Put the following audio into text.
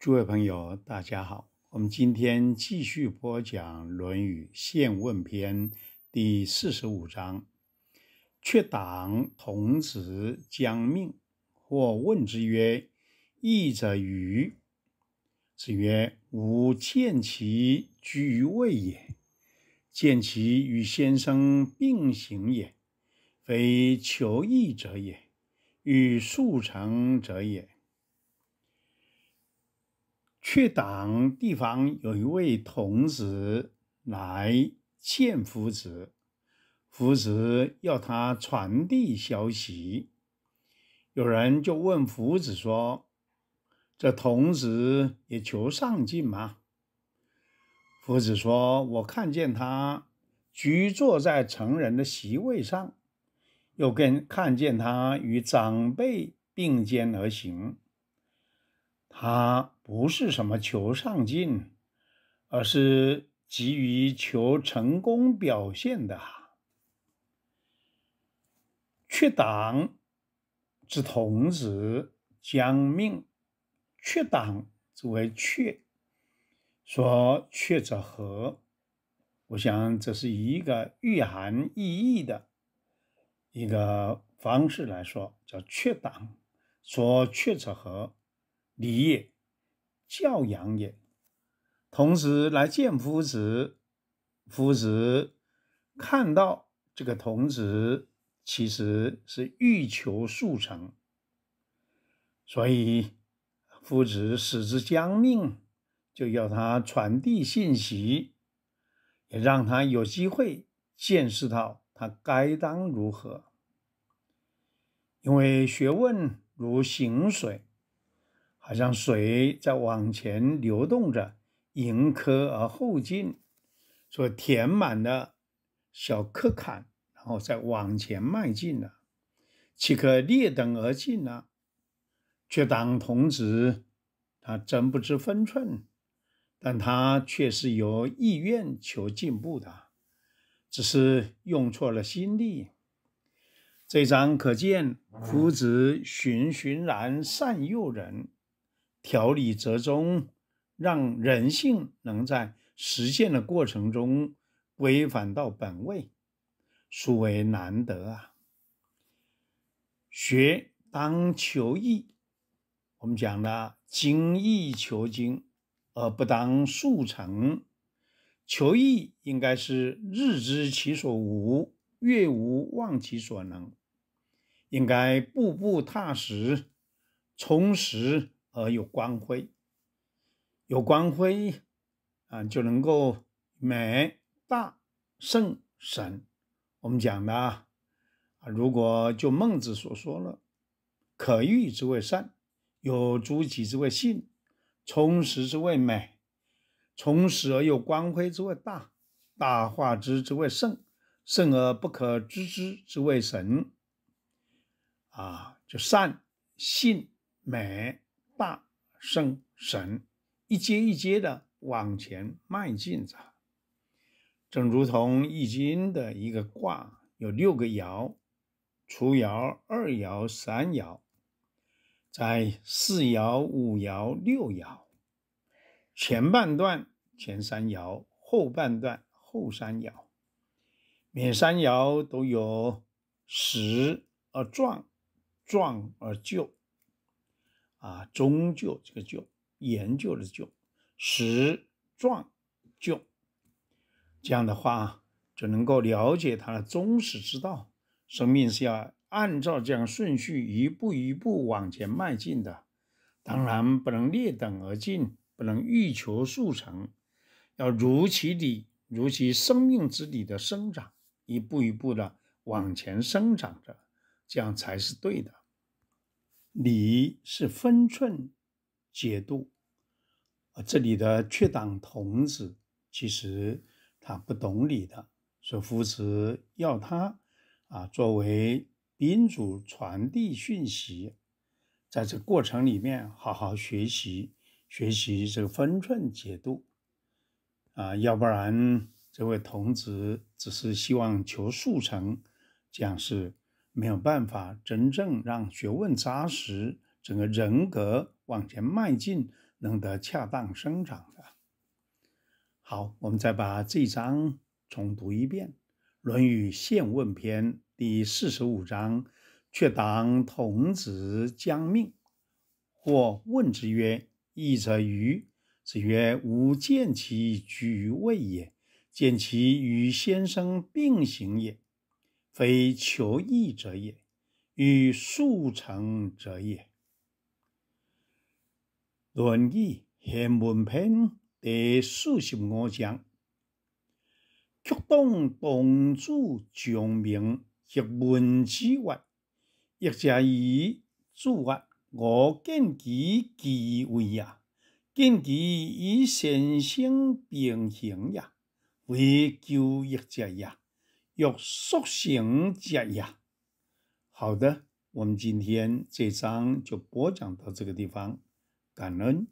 诸位朋友，大家好！我们今天继续播讲《论语·宪问篇》第四十五章：“却党，童子将命，或问之曰：‘义者与？’子曰：‘吾见其居于位也，见其与先生并行也，非求义者也，与速成者也。’”去党地方有一位童子来见夫子，夫子要他传递消息。有人就问夫子说：“这童子也求上进吗？”夫子说：“我看见他居坐在成人的席位上，又跟看见他与长辈并肩而行。”他不是什么求上进，而是急于求成功表现的。阙党之童子将命，阙党之为阙，说阙者何？我想这是一个御含意义的一个方式来说，叫阙党，说阙者何？礼也，教养也。同时来见夫子，夫子看到这个童子其实是欲求速成，所以夫子使之将命，就要他传递信息，也让他有机会见识到他该当如何。因为学问如行水。好像水在往前流动着，迎坷而后进，所填满了小坷坎，然后再往前迈进了，岂可劣等而进呢？却当童子，他真不知分寸，但他却是有意愿求进步的，只是用错了心力。这张可见夫子循循然善诱人。调理折中，让人性能在实现的过程中归返到本位，殊为难得啊！学当求艺，我们讲了精益求精，而不当速成。求艺应该是日知其所无，月无忘其所能，应该步步踏实，充实。而有光辉，有光辉啊，就能够美、大、圣、神。我们讲的啊，如果就孟子所说了，可遇之谓善，有诸己之谓信，充实之谓美，充实而又光辉之谓大，大化之之谓圣，圣而不可知之之谓神。啊，就善、信、美。大圣神，一阶一阶的往前迈进着，正如同《易经》的一个卦，有六个爻：初爻、二爻、三爻，在四爻、五爻、六爻。前半段前三爻，后半段后三爻，每三爻都有时而壮，壮而就。啊，终究这个究研究的究，实状究，这样的话就能够了解它的终始之道。生命是要按照这样顺序一步一步往前迈进的，当然不能劣等而进，不能欲求速成，要如其理，如其生命之理的生长，一步一步的往前生长着，这样才是对的。礼是分寸、节度。啊，这里的却党童子其实他不懂礼的，所以夫子要他啊作为宾主传递讯息，在这过程里面好好学习学习这个分寸、节度啊，要不然这位童子只是希望求速成，这样是。没有办法真正让学问扎实，整个人格往前迈进，能得恰当生长的。好，我们再把这一章重读一遍，《论语·宪问篇》第四十五章：“却当童子将命，或问之曰：‘义者愚。”子曰：‘吾见其居位也，见其与先生并行也。’”非求异者也，与速成者也。《论语学文篇》第四十五章：曲动动主将命，学文之曰：“亦者以主我，我见其其矣呀！见其以先生并行呀，为救一者呀。”要塑形减压。好的，我们今天这章就播讲到这个地方，感恩。